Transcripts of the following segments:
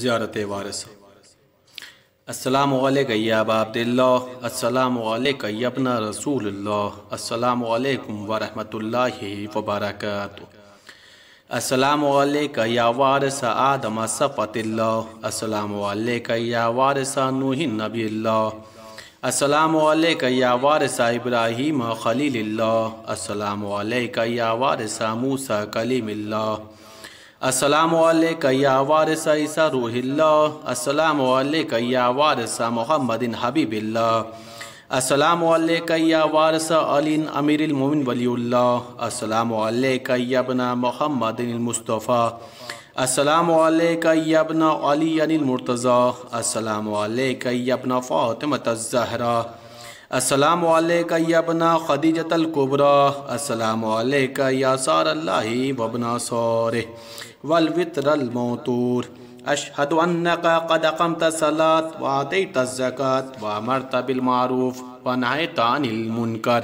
زیارت وارث السلام علیکم یا أبا عبد الله السلام علیکم یا ابن رسول الله السلام علیکم ورحمة اللہ وبرکاتہ السلام علیکم یا وارث آدم صفة الله السلام علیکم یا وارث نوح نبی الله السلام علیکم یا وارث ابراہیم خلیل الله السلام علیکم یا وارث موسی کلیم الله अस्सलामुअलैक या वारिस ईसा रूहिल्ला अस्सलामुअलैक या वारिस मोहम्मदिन हबीबिल्ला अस्सलामुअलैक या वारिस अलिन अमीरिल मोमिन वलीउल्ला अस्सलामुअलैक या मोहम्मदिन मुस्तफ़ा अस्सलामुअलैक या अली अनिल मुर्तज़ा अस्सलामुअलैक या फातिमा ज़हरा असलम याबना खदीजतल कुबरा असलम यासार अल्लाह वबना सौर वलवितरल मोतूर अशहद कद अकम तसलात वात तज़क़त वामर तबिलमारूफ़ वनाय मुनकर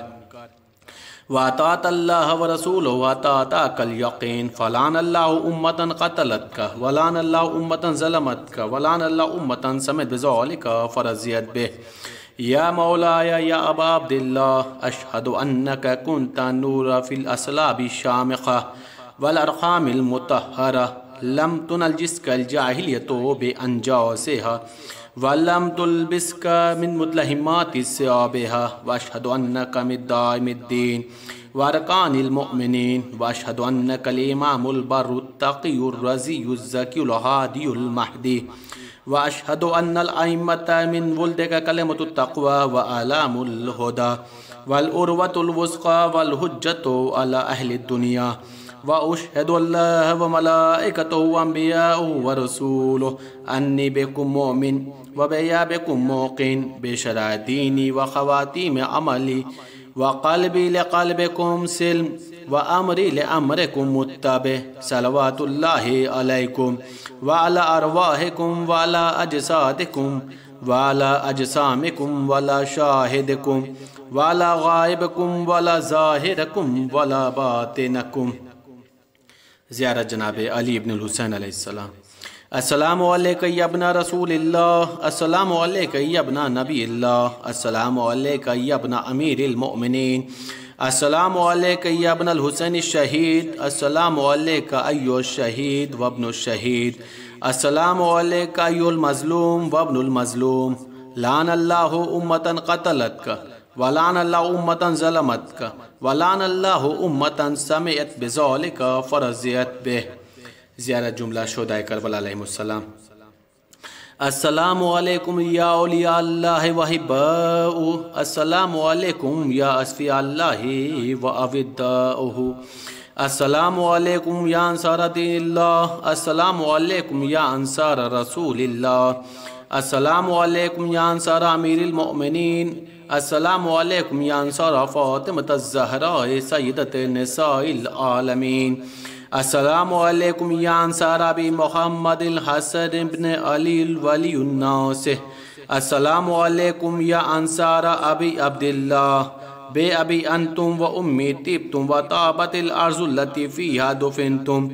वातात अल्लाह व रसूल वातात कल यकीन फ़लान अल्लाह उम्मतन कतलत का वलान अल्लाह उम्मतन ज़लमत का वलान अल्लाह उम्मतन समेत बज़ौल फ़रजियत बे या मौलाया या अबाब दिल्ला अशहद कुंता नूरा फ़िल असलाबी शाम मुतहरा लम तुनल जिसकल जाहिलियत बे अनजा से हा वलम तुलबिस्क मिन मुतलहमात से आबेहा वशहद कमिदामिद्दीन वरकानिलमिन वशहद कलीमामुलबरुतकीज़ीज़कीलहादीमहदी وأشهد أن الأئمة من ولدك كلمة التقوى وآلام الهدى والأروة الوثقى والهجة على أهل الدنيا وأشهد الله وملائكته وأنبياءه ورسوله أني بكم مؤمن وبيا بكم موقن بشرى ديني وخواتيم عملي व कलबी लकलब कुम सिल्म व अमरी लमर कुम मुतब सलवातुल्लाकुम वाला अरवाह कुम वाला अजसाद कुम वाला अजसाम कुम वाला शाहिद कुम वाला गायब कुम वाला ज़ाहिर कुम वाला बातिन कुम ज़्यारत जनाब अली इबन हुसैन अलैहिस्सलाम अस्सलाम यबना रसूल अस्सलाम यबना नबी अस्सलाम यबना अमीर अमीरमिन अस्सलाम यबन हुसैन शहीद अस्सलाम अयो शहीद वबन शहीद अस्सलाम मज़लूम वबन मज़लूम लान अल्लाह उम्मतन कतलत का वलान अल्लाह उम्मतन ज़लमत का वलान अल्लाह उम्मतन समयत बिजौल का फ़र्ज़ियत बेह ज़्यारत जुमला शोदा करबलाम असलकम याबासलकम या असफ़ी अल्लाह व अविदाह असलकम या अनसार या अंसार रसूल या अनसार अमीरमिन असलकम या अंसार फ़ातमत ज़हरा सैदत नसाइल आलमीन असलकम अबी मोहम्मद हसन इबन अली वली से असलकम या अनसारा अबी अब्दुल्ला बे अबी अन तुम व उम्मी तिब तुम व ताबतलफ़ी या दुफिन तुम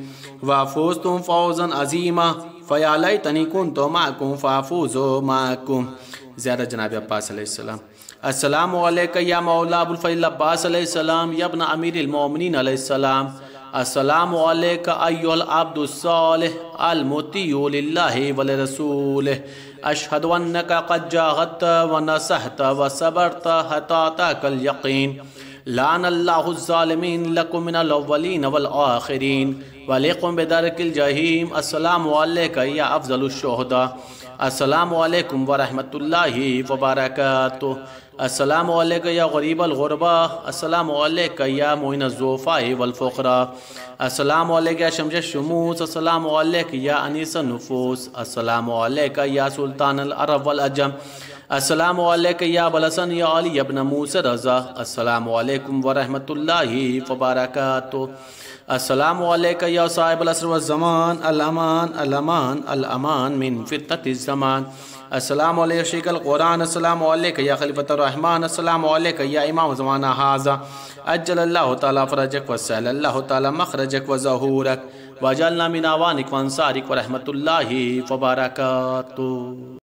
व फोज तुम फौजन अजीमा फ़याल तनिकुन तो माकुम फ़ाफूज़ो माकुम ज़्यादा जनाब अब्बास असलम या मौला अबुलफ़ल अब्बास या अबन अमीर अलमोमिन असलम अब्दुलमोती वल रसूल अशहदन का कज्जात व नसहत व सबरत हतात कल यकीन लान अल्लामीन लकुमिनवलिन वलआखरीन वालेकुम बेदरकिल जहीम अस्सलाम या अफजलशहदा अस्सलाम वालेकुम वरहमतुल्लाहि वबरकatuh असलम या गरीब अलगरबा असलम या मोइन जोफ़ा वलफ़रा असलम या शमश शमूस असलम या अनीस नफूस असलम या सुल्तान अलरब वलअजम असलम या बलसन या अली अबन मूस रज़ा असलकम वरहमल वबरकू असलम या साहिब असरमान अलमान अलमान अलमान मिन फ़ितमान असलम शेखल क़ुरान असलम या खलीफत रहमान असलम या इमाम जमाना हाजा अज्जल अल्लाह ताला फ़रजक वसल अल्लाह ताला मखरजक व ज़हूरक वजल नामिनावान इकवानसारिक वरहमत ला फ़बारक